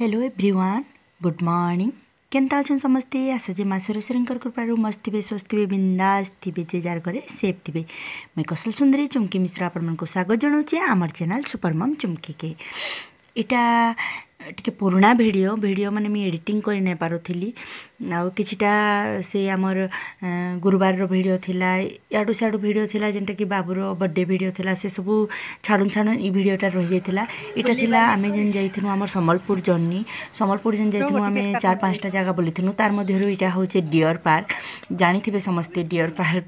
Hello everyone good morning କେନ୍ତା ଅଛନ୍ ସମସ୍ତେ ଆଶା ଯେ ମା ସୁରେଶ୍ୱରୀଙ୍କର କୃପାରୁ ମସ୍ତ ଥିବେ ସ୍ୱସ୍ଥ ଥିବେ ବିନ୍ଦାସ ଥିବେ ଯେ ଯାର ଘରେ ସେଫ୍ ଥିବେ ମୁଇଁ କୌଶଲ ସୁନ୍ଦରୀ ଚୁମ୍କି ମିଶ୍ର ଆପଣମାନଙ୍କୁ ସ୍ୱାଗତ ଜଣାଉଛି ଆମର ଚ୍ୟାନେଲ୍ ସୁପରମମ୍ ଚୁମ୍କିକେ ଏଇଟା ଟିକେ ପୁରୁଣା ଭିଡ଼ିଓ ଭିଡ଼ିଓ ମାନେ ମୁଇଁ ଏଡ଼ିଟିଂ କରି ନାଇଁ ପାରୁଥିଲି ଆଉ କିଛିଟା ସେ ଆମର ଗୁରୁବାରର ଭିଡ଼ିଓ ଥିଲା ଇଆଡ଼ୁ ସିଆଡ଼ୁ ଭିଡ଼ିଓ ଥିଲା ଯେନ୍ଟାକି ବାବୁର ବର୍ଥଡ଼େ ଭିଡ଼ିଓ ଥିଲା ସେସବୁ ଛାଡ଼ୁନ୍ ଛାଡ଼ୁନ୍ ଇ ଭିଡ଼ିଓଟା ରହିଯାଇଥିଲା ଇଟା ଥିଲା ଆମେ ଯେନ୍ ଯାଇଥିଲୁ ଆମର ସମ୍ବଲପୁର ଜର୍ନି ସମ୍ବଲପୁର ଯେନ୍ ଯାଇଥିଲୁ ଆମେ ଚାରି ପାଞ୍ଚଟା ଜାଗା ବୁଲିଥିଲୁ ତାର ମଧ୍ୟରୁ ଇଟା ହେଉଛି ଡିଅର୍ ପାର୍କ ଜାଣିଥିବେ ସମସ୍ତେ ଡିଅର୍ ପାର୍କ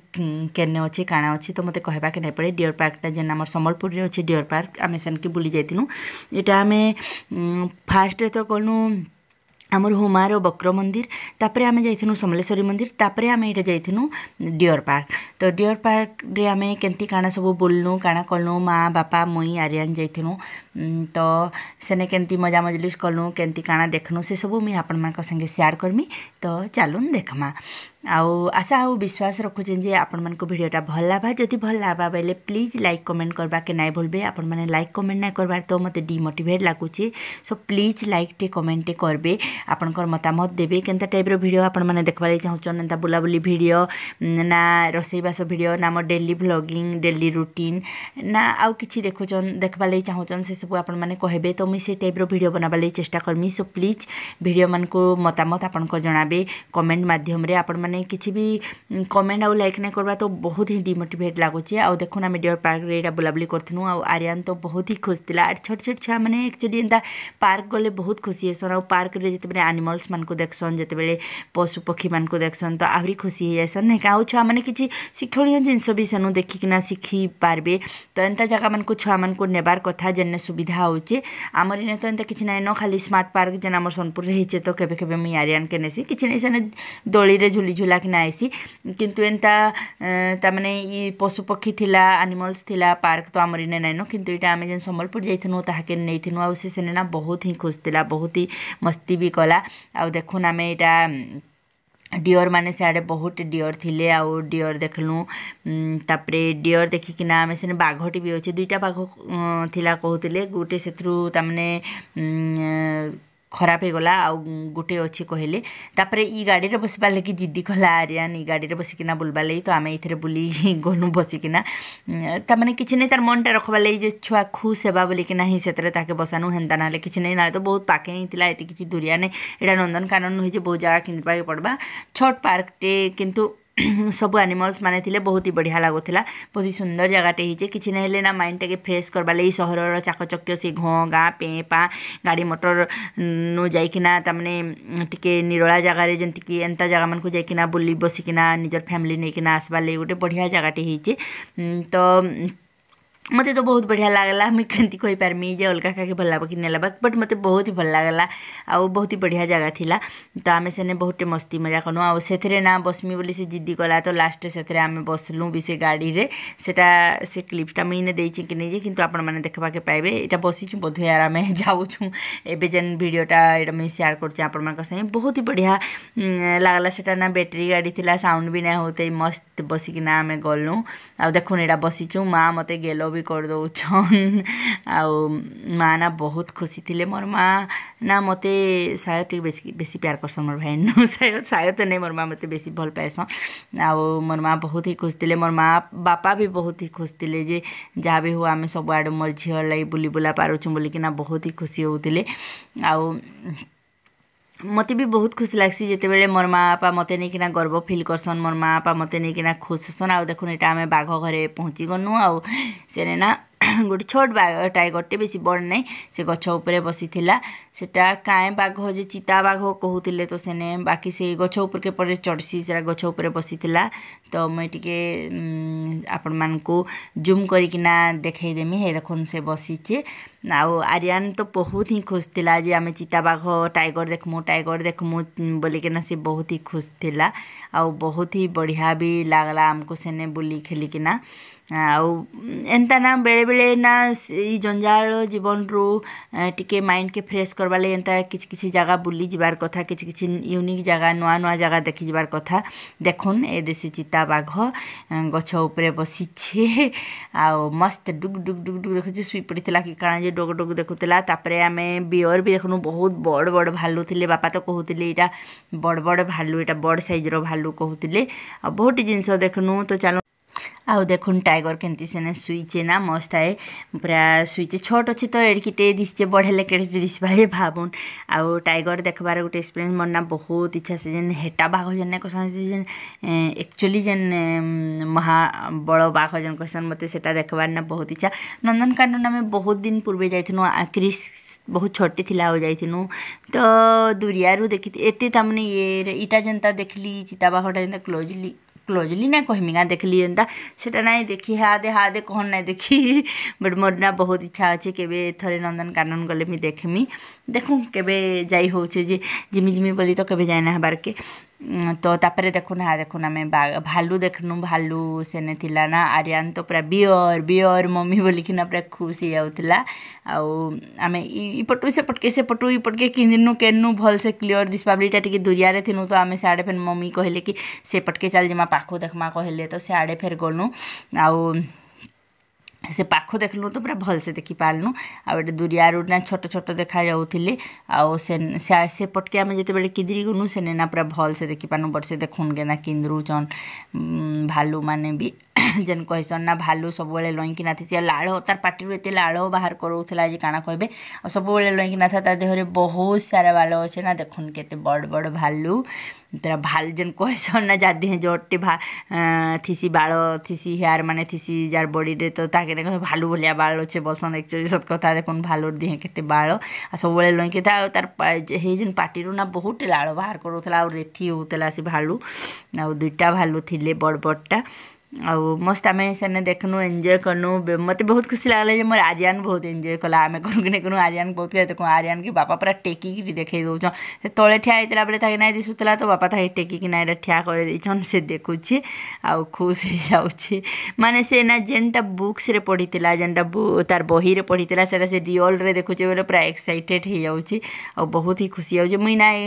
କେନେ ଅଛି କାଣା ଅଛି ତ ମୋତେ କହିବାକେ ନାଇଁ ପଡ଼େ ଡିଅର୍ ପାର୍କଟା ଯେନ୍ ଆମର ସମ୍ବଲପୁରରେ ଅଛି ଡିଅର୍ ପାର୍କ ଆମେ ସେନ୍କେ ବୁଲି ଯାଇଥିଲୁ ଇଟା ଆମେ ଫାଷ୍ଟରେ ତ ଗଲୁ ଆମର ହୁମାର ବକ୍ର ମନ୍ଦିର ତାପରେ ଆମେ ଯାଇଥିଲୁ ସମଲେଶ୍ୱରୀ ମନ୍ଦିର ତାପରେ ଆମେ ଏଇଟା ଯାଇଥିଲୁ ଡିଅର୍ ପାର୍କ ତ ଡିଅର୍ ପାର୍କରେ ଆମେ କେମିତି କାଣା ସବୁ ବୁଲିଲୁ କାଣା କଲୁ ମା' ବାପା ମୁଇଁ ଆରିଆନ୍ ଯାଇଥିଲୁ ତ ସେନେ କେମିତି ମଜା ମଜଲିସ୍ କଲୁ କେମିତି କାଣା ଦେଖନୁ ସେସବୁ ମୁଇଁ ଆପଣମାନଙ୍କ ସାଙ୍ଗେ ସେୟାର କର୍ମି ତ ଚାଲୁନ୍ ଦେଖ୍ମା ଆଉ ଆଶା ଆଉ ବିଶ୍ୱାସ ରଖୁଛେ ଯେ ଆପଣମାନଙ୍କୁ ଭିଡ଼ିଓଟା ଭଲ ଲାଗ୍ବା ଯଦି ଭଲ ଲାଗ୍ବା ବେଲେ ପ୍ଲିଜ୍ ଲାଇକ୍ କମେଣ୍ଟ କରବାକେ ନାଇଁ ଭୁଲବେ ଆପଣମାନେ ଲାଇକ୍ କମେଣ୍ଟ ନାଇଁ କରବାର ତ ମୋତେ ଡିମୋଟିଭେଟ୍ ଲାଗୁଛେ ସୋ ପ୍ଲିଜ୍ ଲାଇକ୍ଟେ କମେଣ୍ଟଟେ କରବେ ଆପଣଙ୍କର ମତାମତ ଦେବେ କେନ୍ତା ଟାଇପ୍ର ଭିଡ଼ିଓ ଆପଣମାନେ ଦେଖ୍ବାର୍ ଲାଗି ଚାହୁଁଛନ୍ ଏନ୍ତା ବୁଲାବୁଲି ଭିଡ଼ିଓ ନା ରୋଷେଇବାସ ଭିଡ଼ିଓ ନା ମୋ ଡେଲି ଭ୍ଲଗିଂ ଡେଲି ରୁଟିନ୍ ନା ଆଉ କିଛି ଦେଖୁଛନ୍ ଦେଖ୍ବାର୍ ଲାଗି ଚାହୁଁଛନ୍ ସେସବୁ सबू आप कहे तो मुझे टाइप रिड बनाबार लगे चेस्टा करमी सो प्लीज भिड मान मतामत आपे कमेंट मध्यम आपण मैंने किसी भी कमेंट आउ लाइक नहीं करवा तो बहुत ही डिमोटेट लगुच्छे आ देखू आम डिअर पार्क बुलाबूली करूँ आउ आरियान तो बहुत ही खुश थी आर छोट छोट छुआ मैंने एक्चुअली एंता पार्क गले बहुत खुशी हेसन आउ पार्क जिते बड़े आनिमल्स मानक देखसन जिते बड़े पशुपक्षी मानक देखसन तो आहरी खुशी हो जाएसन नहीं आउ छुआ मैंने किसी शिक्षण जिनस भी सेनु देखिकिना शिखी पारे तो एंता जगह मानक छुआ मानक नेबार कथा जेने ସୁବିଧା ହେଉଛେ ଆମର ଇନେ ତ ଏନ୍ତା କିଛି ନାଇଁ ନ ଖାଲି ସ୍ମାର୍ଟ ପାର୍କ ଯେନ୍ ଆମର ସୋନପୁରରେ ହେଇଛେ ତ କେବେ କେବେ ମୁଇଁ ଆରିଆନ୍କେ ନେସି କିଛି ନାଇଁ ସେନେ ଦୋଳିରେ ଝୁଲି ଝୁଲା ଝୁଲାକିନା ଆଇସି କିନ୍ତୁ ଏନ୍ତା ତାମାନେ ଇ ପଶୁପକ୍ଷୀ ଥିଲା ଆନିମଲ୍ସ ଥିଲା ପାର୍କ ତ ଆମର ଇନେ ନାଇଁନ କିନ୍ତୁ ଇଟା ଆମେ ଯେନ୍ ସମ୍ବଲପୁର ଯାଇଥିନୁ ତାହାକେ ନେଇଥିନୁ ଆଉ ସେ ସେନେ ନା ବହୁତ ହିଁ ଖୁସି ଥିଲା ବହୁତ ହିଁ ମସ୍ତି ବି କଲା ଆଉ ଦେଖୁନ୍ ଆମେ ଇଟା ଡିଅର୍ ମାନେ ସିଆଡ଼େ ବହୁତ ଡିଅର୍ ଥିଲେ ଆଉ ଡିଅର୍ ଦେଖିଲୁ ତାପରେ ଡିଅର୍ ଦେଖିକିନା ଆମେ ସେନେ ବାଘଟି ବି ଅଛି ଦୁଇଟା ବାଘ ଥିଲା କହୁଥିଲେ ଗୋଟେ ସେଥିରୁ ତାମାନେ ଖରାପ ହେଇଗଲା ଆଉ ଗୋଟେ ଅଛି କହିଲେ ତାପରେ ଇ ଗାଡ଼ିରେ ବସିବାର ଲାଗି ଜିଦ୍ଦି କଲା ଆରିଆନ୍ ଇ ଗାଡ଼ିରେ ବସିକିନା ବୁଲବା ଲାଗି ତ ଆମେ ଏଥିରେ ବୁଲି ଗଲୁ ବସିକିନା ତାମାନେ କିଛି ନାହିଁ ତାର ମନଟା ରଖବାର ଲାଗି ଯେ ଛୁଆ ଖୁସ୍ ହେବା ବୋଲିକିନା ହିଁ ସେଥିରେ ତାକେ ବସାନୁ ହେନ୍ତା ନହେଲେ କିଛି ନାହିଁ ନହେଲେ ତ ବହୁତ ପାଖେ ହିଁ ଥିଲା ଏତେ କିଛି ଦୂରିଆ ନାହିଁ ଏଇଟା ନନ୍ଦନକାନନ ନୁହେଁ ଯେ ବହୁତ ଜାଗା କିଣିବାକେ ପଡ଼ବା ଛୋଟ ପାର୍କଟେ କିନ୍ତୁ ସବୁ ଆନିମଲ୍ସ ମାନେ ଥିଲେ ବହୁତ ହି ବଢ଼ିଆ ଲାଗୁଥିଲା ବହୁତ ହି ସୁନ୍ଦର ଜାଗାଟେ ହେଇଛେ କିଛି ନାଇଁ ହେଲେ ନା ମାଇଣ୍ଡଟାକେ ଫ୍ରେଶ୍ କରବା ଲାଗି ସହରର ଚାକଚକ୍ୟ ସେ ଘଁ ଗାଁ ପେଁ ପା ଗାଡ଼ି ମଟର ନୁ ଯାଇକିନା ତାମାନେ ଟିକେ ନିରଳା ଜାଗାରେ ଯେମିତିକି ଏନ୍ତା ଜାଗାମାନଙ୍କୁ ଯାଇକିନା ବୁଲି ବସିକିନା ନିଜର ଫ୍ୟାମିଲି ନେଇକିନା ଆସିବାର ଲାଗି ଗୋଟେ ବଢ଼ିଆ ଜାଗାଟେ ହେଇଛେ ତ मत तो बहुत बढ़िया लगला मुझे कही कहींपारमी जे अलग क्या भल लगा कि नहीं बट मत बहुत ही भल लगला आउ बहुत ही बढ़िया जगह थी तो आम से बहुत मस्ती मजा कलु आ से ना बसमी बोली से जिदी कला तो लास्ट से आम बसलु भी से गाड़ी रे से क्लीप्टा मुझे इन्हें देचे कि नहीं कि आपने मैंने पाए यहाँ बसीचु बोध आराम जाऊँ एवं जेन भिडटा ये मुझे सेयार करें बहुत ही बढ़िया लगला से ना बैटेरी गाड़ी थी साउंड भी ना होते मस्त बसिकिना आम गलु आ देखुन यहाँ बसीचु माँ मत गेलो भी ବି କରିଦେଉଛନ୍ ଆଉ ମା' ନା ବହୁତ ଖୁସି ଥିଲେ ମୋର ମା' ନା ମୋତେ ସାୟଦ ଟିକେ ବେଶୀ ବେଶୀ ପ୍ୟାର କରସନ୍ ମୋର ଭାଇ ନୁ ସାୟଦ ସାୟଦ ତ ନାଇଁ ମୋର ମା' ମୋତେ ବେଶୀ ଭଲ ପାଏସନ୍ ଆଉ ମୋର ମା' ବହୁତ ହି ଖୁସି ଥିଲେ ମୋର ମା' ବାପା ବି ବହୁତ ହି ଖୁସି ଥିଲେ ଯେ ଯାହା ବି ହଉ ଆମେ ସବୁଆଡ଼େ ମୋର ଝିଅ ଲାଗି ବୁଲି ବୁଲା ପାରୁଛୁ ବୋଲିକିନା ବହୁତ ହି ଖୁସି ହେଉଥିଲେ ଆଉ ମୋତେ ବି ବହୁତ ଖୁସି ଲାଗ୍ସି ଯେତେବେଳେ ମୋର ମାଆ ବାପା ମୋତେ ନେଇକିନା ଗର୍ବ ଫିଲ୍ କରସନ୍ ମୋର ମାଆ ବାପା ମୋତେ ନେଇକିନା ଖୁସି ଆଉ ଦେଖୁନ୍ ଏଇଟା ଆମେ ବାଘ ଘରେ ପହଞ୍ଚିଗନୁ ଆଉ ସେନେ ନା ଗୋଟେ ଛୋଟ ବାଘଟାଏ ଗୋଟେ ବେଶୀ ବଡ଼ ନାହିଁ ସେ ଗଛ ଉପରେ ବସିଥିଲା ସେଟା କାଏଁ ବାଘ ଯେ ଚିତା ବାଘ କହୁଥିଲେ ତ ସେନେ ବାକି ସେଇ ଗଛ ଉପରକେ ପରେ ଚଢ଼ସି ସେଟା ଗଛ ଉପରେ ବସିଥିଲା ତ ମୁଇଁ ଟିକେ ଆପଣମାନଙ୍କୁ ଜୁମ୍ କରିକିନା ଦେଖେଇଦେମି ହେ ଦେଖୁନ୍ ସେ ବସିଛେ ଆଉ ଆରିଆନ୍ ତ ବହୁତ ହିଁ ଖୁସି ଥିଲା ଯେ ଆମେ ଚିତାବାଘ ଟାଇଗର ଦେଖମୁ ଟାଇଗର ଦେଖମୁ ବୋଲିକିନା ସେ ବହୁତ ହି ଖୁସି ଥିଲା ଆଉ ବହୁତ ହି ବଢ଼ିଆ ବି ଲାଗ୍ଲା ଆମକୁ ସେନେ ବୁଲି ଖେଲିକିନା ଆଉ ଏନ୍ତା ନା ବେଳେବେଳେ ବେଲେ ନା ଇ ଜଞ୍ଜାଳ ଜୀବନରୁ ଟିକେ ମାଇଣ୍ଡକେ ଫ୍ରେସ୍ କର୍ବାର୍ ଲାଗି ଏନ୍ତା କିଛି କିଛି ଜାଗା ବୁଲି ଯିବାର୍ କଥା କିଛି କିଛି ୟୁନିକ୍ ଜାଗା ନୂଆ ନୂଆ ଜାଗା ଦେଖି ଯିବାର୍ କଥା ଦେଖୁନ୍ ଏ ଦେଶୀ ଚିତା ବାଘ ଗଛ ଉପରେ ବସିଛେ ଆଉ ମସ୍ତ ଡୁକ୍ ଡୁକ୍ ଡୁକ୍ ଡୁକ୍ ଦେଖୁଛେ ଶୁଇ ପଡ଼ିଥିଲା କି କାଣା ଯେ ଡୋଗ ଡୋଗ ଦେଖୁଥିଲା ତାପରେ ଆମେ ବିଅର୍ ବି ଦେଖୁନୁ ବହୁତ ବଡ଼ ବଡ଼ ଭାଲୁ ଥିଲେ ବାପା ତ କହୁଥିଲେ ଏଇଟା ବଡ଼ ବଡ଼ ଭାଲୁ ଏଇଟା ବଡ଼ ସାଇଜ୍ର ଭାଲୁ କହୁଥିଲେ ଆଉ ବହୁତ ଜିନିଷ ଦେଖୁନୁ ତ ଚାଲୁ ଆଉ ଦେଖୁନ୍ ଟାଇଗର୍ କେମିତି ସେନେ ଶୁଇଛେ ନା ମସ୍ତ ଆଏ ପୁରା ଶୁଇଛେ ଛୋଟ୍ ଅଛେ ତ ଏଡ଼ିକିଟେ ଦିଶିଛେ ବଡ଼୍ ହେଲେ କେଡ଼ିଟେ ଦିଶବା ହେ ଭାବୁନ୍ ଆଉ ଟାଇଗର୍ ଦେଖ୍ବାର ଗୋଟେ ଏକ୍ସପିରିଏନ୍ସ ମୋର୍ ନା ବହୁତ ଇଚ୍ଛା ସେ ଯେନ୍ ହେଟା ବାଘ ଯେନ୍ କହସନ୍ ସେ ଯେନ୍ ଏକ୍ଚୁଆଲି ଯେନ୍ ମହା ବଡ଼ ବାଘ ଯେନ୍ କହସନ୍ ମୋତେ ସେଟା ଦେଖ୍ବାର ନା ବହୁତ ଇଚ୍ଛା ନନ୍ଦନକାନନ ଆମେ ବହୁତ ଦିନ ପୂର୍ବେ ଯାଇଥିଲୁ କ୍ରିସ୍ ବହୁତ ଛୋଟି ଥିଲା ଆଉ ଯାଇଥିଲୁ ତ ଦୁରିଆରୁ ଦେଖି ଏତେ ତାମାନେ ଇଏ ଇଟା ଯେନ୍ତା ଦେଖିଲି ଚିତାବାଘଟା ଯେନ୍ତା କ୍ଲୋଜଲି क्लोजली ना कहमी ना देखली एंता सेटा ना देखी हादे हादे कौन ना देखी बट मोर ना बहुत इच्छा अच्छे के थरे नंदनकानन गले मुझ देखेमी देखूँ केवे जाई जे जिमी जिमी बोली तो कभी जाए ना हबार के তো তাপরে দেখুন হ্যাঁ দেখুন আমি ভালু দেখনু ভালু সেনে লা না আরিয়ান তো পুরা বিয়র বিয়র মম্মি বলিকিনা পুরা খুশ হয়ে যাওয়া আউ আমি ইপটু সেপটকে সেপটু ইপটকে কিনু কেনু ভলসে ক্লিয়র দিশপাবলিটা টিকি দূরিয়ারে থিনু তো আমি সিয়াড়ে ফের মম্মি কহিলে কি সেপটকে চাল জিমা পাখু দেখমা কহিলে তো সিয়াড়ে ফের গলু আউ ସେ ପାଖ ଦେଖିଲୁ ତ ପୁରା ଭଲସେ ଦେଖିପାରିଲୁ ଆଉ ଏଠି ଦୁରିଆରୁ ନା ଛୋଟ ଛୋଟ ଦେଖାଯାଉଥିଲେ ଆଉ ସେ ସେପଟକେ ଆମେ ଯେତେବେଳେ କିଦିରି ଗଲୁ ସେନେ ନା ପୁରା ଭଲସେ ଦେଖିପାରନୁ ସେ ଦେଖୁନ୍ କେନା କିନ୍ଦରୁଛନ୍ ଭାଲୁମାନେ ବି ଯେନ୍ କହିସନ୍ ନା ଭାଲୁ ସବୁବେଳେ ଲଇଁକିନା ଥିସି ଆଉ ଲାଳ ତାର୍ ପାଟିରୁ ଏତେ ଲାଳ ବାହାର କରାଉଥିଲା ଆଜି କାଣା କହିବେ ଆଉ ସବୁବେଳେ ଲଇଁକିନା ଥାଏ ତା ଦେହରେ ବହୁତ ସାରା ବାଲ ଅଛେ ନା ଦେଖୁନ୍ କେତେ ବଡ଼ ବଡ଼ ଭାଲୁ ପୁରା ଭାଲୁ ଯେନ୍ କହିସନ୍ ନା ଯାହା ଦେହେ ଜୋରଟେ ଥିସି ବାଳ ଥିସି ହେୟାର ମାନେ ଥିସି ଯାର ବଡ଼ିରେ ତ ତାକେ କହିବେ ଭାଲୁ ଭଳିଆ ବାଳ ଅଛେ ବସନ୍ ଆକ୍ଚୁଆଲି ସତ କଥା ଦେଖୁନ୍ ଭାଲୁର ଦିହେଁ କେତେ ବାଳ ଆଉ ସବୁବେଳେ ଲଇଁକି ଥାଏ ଆଉ ତାର ହେଇ ଯେନ୍ ପାଟିରୁ ନା ବହୁତ ଲାଳ ବାହାର କରୁଥିଲା ଆଉ ରେଥି ହେଉଥିଲା ସେ ଭାଲୁ ଆଉ ଦୁଇଟା ଭାଲୁ ଥିଲେ ବଡ଼ ବଡ଼ଟା ଆଉ ମସ୍ତ ଆମେ ସେନେ ଦେଖନୁ ଏନ୍ଜୟ କନୁ ମୋତେ ବହୁତ ଖୁସି ଲାଗଲା ଯେ ମୋର ଆରିଆନ ବହୁତ ଏନ୍ଜୟ କଲା ଆମେ କରୁ କି ନାଇଁ କରୁ ଆରିଆନ ବହୁତ ଦେଖୁ ଆରିଆନକି ବାପା ପୁରା ଟେକିକିରି ଦେଖେଇ ଦଉଛନ୍ ସେ ତଳେ ଠିଆ ହେଇଥିଲା ବେଳେ ତାକେ ନାଇଁ ଦିଶୁଥିଲା ତ ବାପା ତାକେ ଟେକିକି ନାଇଁରେ ଠିଆ କରିଦେଇଛନ୍ ସେ ଦେଖୁଛି ଆଉ ଖୁସ୍ ହେଇଯାଉଛି ମାନେ ସେ ନା ଯେନ୍ଟା ବୁକ୍ସରେ ପଢ଼ିଥିଲା ଯେନ୍ଟା ତାର ବହିରେ ପଢ଼ିଥିଲା ସେଟା ସେ ରିଅଲ୍ରେ ଦେଖୁଛେ ବୋଲେ ପୁରା ଏକ୍ସାଇଟେଡ଼ ହେଇଯାଉଛି ଆଉ ବହୁତ ହି ଖୁସି ହେଉଛି ମୁଇଁ ନାଇଁ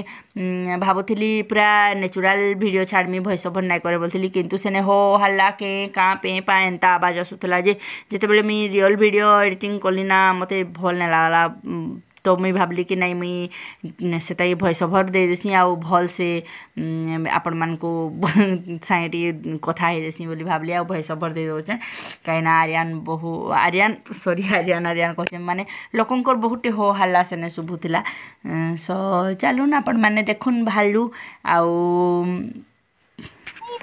ଭାବୁଥିଲି ପୁରା ନ୍ୟାଚୁରାଲ୍ ଭିଡ଼ିଓ ଛାଡ଼ମି ଭଏସ୍ ଓଭର୍ ନାଇଁ କରେ ବୋଲିଥିଲି କିନ୍ତୁ ସେନେ ହୋ ହାଲ୍ଲା ಯಾಕೆ ಕಾಪೆ ಪಾ ಅಂತ ಬಾಜಾಸುತ್ತಲ್ಲ ଯେ ଯେତେବେଳେ ମୁଇଁ ରିଅଲ୍ ଭିଡ଼ିଓ ଏଡ଼ିଟିଂ କଲି ନା ମୋତେ ଭଲ୍ ନାଇଁ ଲାଗ୍ଲା ତ ମୁଇଁ ଭାବିଲି କି ନାଇଁ ମୁଇଁ ସେଟାକି ଭଏସ୍ ଓଭର୍ ଦେଇଦେସି ଆଉ ଭଲ୍ସେ ଆପଣମାନଙ୍କୁ ସାଙ୍ଗେ ଟିକେ କଥା ହେଇଦେସି ବୋଲି ଭାବିଲି ଆଉ ଭଏସ୍ ଓଭର୍ ଦେଇଦେଉଛେଁ କାହିଁକିନା ଆରିଆନ୍ ବହୁ ଆରିଆନ୍ ସରି ଆରିଆନ୍ ଆରିଆନ୍ କହୁଛେ ମାନେ ଲୋକଙ୍କର ବହୁତଟେ ହୋ ହାଲ୍ଲା ସେନେ ଶୁଭୁଥିଲା ସୋ ଚାଲୁନ୍ ଆପଣମାନେ ଦେଖୁନ୍ ଭାଲୁ ଆଉ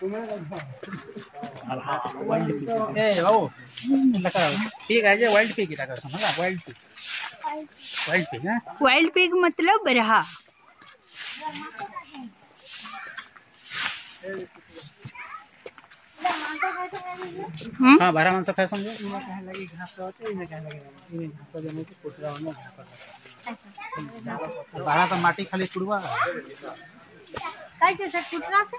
वाइल्ड पिग मतलब रहा हम्म? हम्म? हाँ बारह मांस खाए समझो इन्हें कहे लगी घास तो होते इन्हें कहे लगी इन्हें घास तो जमे के पुटरा होने घास तो बारह तो माटी खाली कुड़वा काय जैसे पुटरा से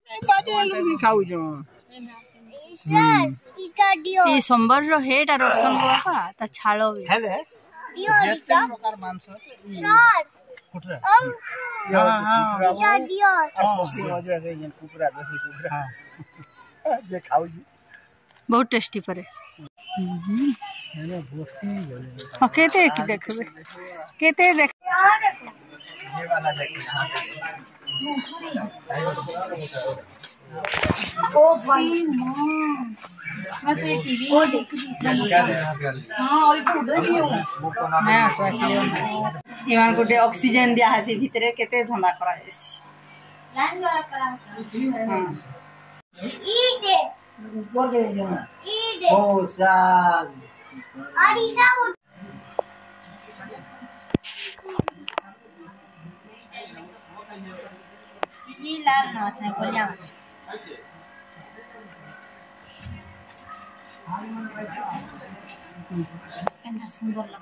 କାଜେ ଖାଉଛୁ ଏ ସମ୍ବର ର ହେଟ ଆର ରସନ ବାପା ତା ଛାଳ ବି ହେଲେ ଯେତେ ପ୍ରକାର ମାଂସ କୁଟରା ହଁ ହଁ ଡିଓ ଆଉ ପକ୍ଷୀ ମଜା ହେଇଛି କୁକୁରା ଦେଶୀ କୁକୁରା ଯେ ଖାଉଛୁ ବହୁତ ଟେଷ୍ଟି ପରେ କେତେ ଦେଖିବେ କେତେ ଦେଖ ये वाला देखिए ओ भाई मैं तो ये टीवी हाँ, और देख रही हां और तो उधर ही हो मैं सोचली इमान गोटे ऑक्सीजन दिया है हाँ। से भीतर केते धंधा करा जैसे लाइन द्वारा करा हां ईटे ऊपर के जाना ईटे ओ साग और इना ये लाल नाच है कोलिया माछ सुंदर